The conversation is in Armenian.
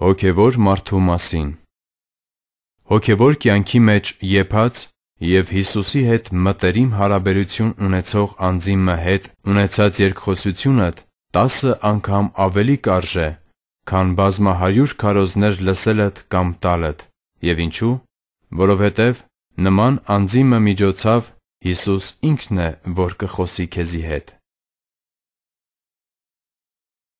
Հոգևոր մարդու մասին Հոգևոր կյանքի մեջ եփած եւ Հիսուսի հետ մտերիմ հարաբերություն ունեցող անձի հետ ունեցած երկխոսությունը 10 անգամ ավելի կարժ է, քան բազմահարյուր քարոզներ լսելդ կամ տալդ։ Եվ ինչու՞, որովհետև նման անձի միջոցով Հիսուս ինքն է, որ կխոսի քեզի հետ։